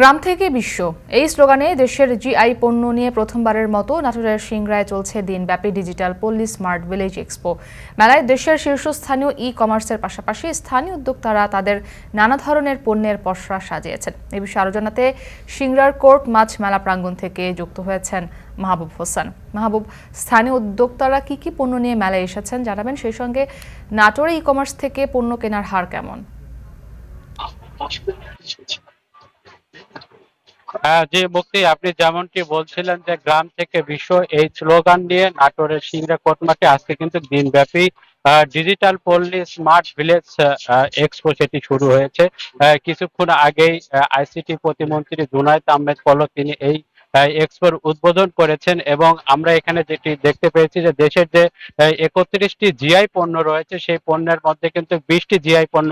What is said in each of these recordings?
গ্রাম থেকে বিশ্ব এই স্লোগানে দেশের জিআই পণ্য নিয়ে প্রথমবারের মতো নাটোরের সিংরায় চলছে দিনব্যাপী ডিজিটাল পল্লী স্মার্ট ভিলেজ এক্সপো মেলায় দেশের শীর্ষস্থানীয় ই কমার্সের পাশাপাশি স্থানীয় উদ্যোক্তারা তাদের নানা ধরনের পণ্যের পসরা সাজিয়েছেন এ বিষয়ে আলোচনাতে সিংরার কোর্ট মাছ মেলা প্রাঙ্গণ থেকে যুক্ত হয়েছেন মাহবুব হোসেন মাহবুব স্থানীয় উদ্যোক্তারা কি কি পণ্য নিয়ে মেলায় এসেছেন জানাবেন সেই সঙ্গে নাটোরে ই কমার্স থেকে পণ্য কেনার হার কেমন জি মুক্তি আপনি যেমনটি বলছিলেন যে গ্রাম থেকে বিশ্ব এই স্লোগান নিয়ে নাটোরের সিংড়া কোটমাকে আজকে কিন্তু দিনব্যাপী ডিজিটাল পল্লি স্মার্ট ভিলেজ এক্সপো সেটি শুরু হয়েছে কিছুক্ষণ আগেই আইসিটি প্রতিমন্ত্রী জুনায়দ আহমেদ পলক তিনি এই এক্সপোর উদ্বোধন করেছেন এবং আমরা এখানে যেটি দেখতে পেয়েছি যে দেশের যে একত্রিশটি জিআই পণ্য রয়েছে সেই পণ্যের মধ্যে কিন্তু বিশটি জিআই পণ্য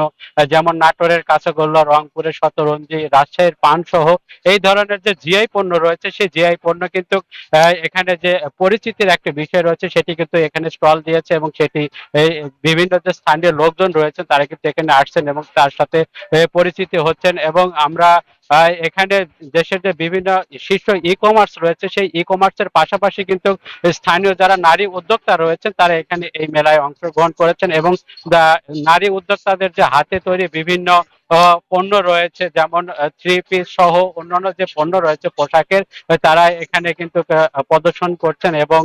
যেমন নাটোরের কাঁচাগোল্লা রংপুরের শতরঞ্জি রাজশাহীর পান সহ এই ধরনের যে জিআই পণ্য রয়েছে সেই জিআই পণ্য কিন্তু এখানে যে পরিচিতির একটা বিষয় রয়েছে সেটি কিন্তু এখানে স্টল দিয়েছে এবং সেটি বিভিন্ন যে স্থানীয় লোকজন রয়েছেন তারা কিন্তু এখানে আসছেন এবং তার সাথে পরিচিতি হচ্ছেন এবং আমরা এখানে দেশের যে বিভিন্ন শীর্ষ ই কমার্স রয়েছে সেই ই কমার্সের পাশাপাশি কিন্তু স্থানীয় যারা নারী উদ্যোক্তা রয়েছেন তারা এখানে এই মেলায় অংশগ্রহণ করেছেন এবং নারী উদ্যোক্তাদের যে হাতে তৈরি বিভিন্ন পণ্য রয়েছে যেমন থ্রি পিস সহ অন্যান্য যে পণ্য রয়েছে পোশাকের তারা এখানে কিন্তু প্রদর্শন করছেন এবং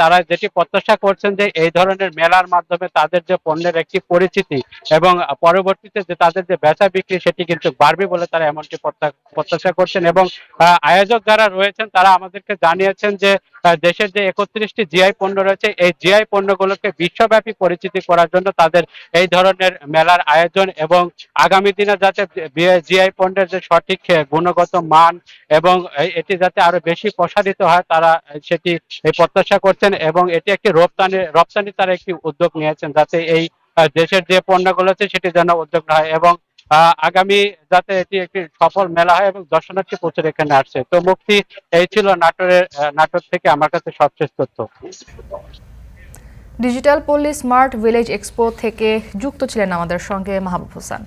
তারা যেটি প্রত্যাশা করছেন যে এই ধরনের মেলার মাধ্যমে তাদের যে পণ্যের একটি পরিচিতি এবং পরবর্তীতে যে তাদের যে বেচা বিক্রি সেটি কিন্তু বাড়বে বলে তারা এমনটি প্রত্যাশা করছেন এবং আয়োজক যারা রয়েছেন তারা আমাদেরকে জানিয়েছেন যে দেশের যে একত্রিশটি জিআই পণ্য রয়েছে এই জিআই পণ্যগুলোকে বিশ্বব্যাপী পরিচিতি করার জন্য তাদের এই ধরনের মেলার আয়োজন এবং আগামী দিনে যাতে জিআই পণ্যের যে সঠিক গুণগত মান এবং এটি যাতে আরো বেশি প্রসারিত হয় তারা সেটি প্রত্যাশা করছেন এবং এটি একটি রপ্তানি রপ্তানি তারা একটি উদ্যোগ নিয়েছেন যাতে এই দেশের যে পণ্যগুলো আছে সেটি যেন উদ্যোগ হয় এবং আগামী যাতে এটি একটি সফল মেলা হয় এবং দর্শনার্থী প্রচুর এখানে আসছে তো মুক্তি এই ছিল নাটোরের নাটোর থেকে আমার কাছে সবশেষ তথ্য ডিজিটাল পল্লী স্মার্ট ভিলেজ এক্সপো থেকে যুক্ত ছিলেন আমাদের সঙ্গে মাহবুব হোসেন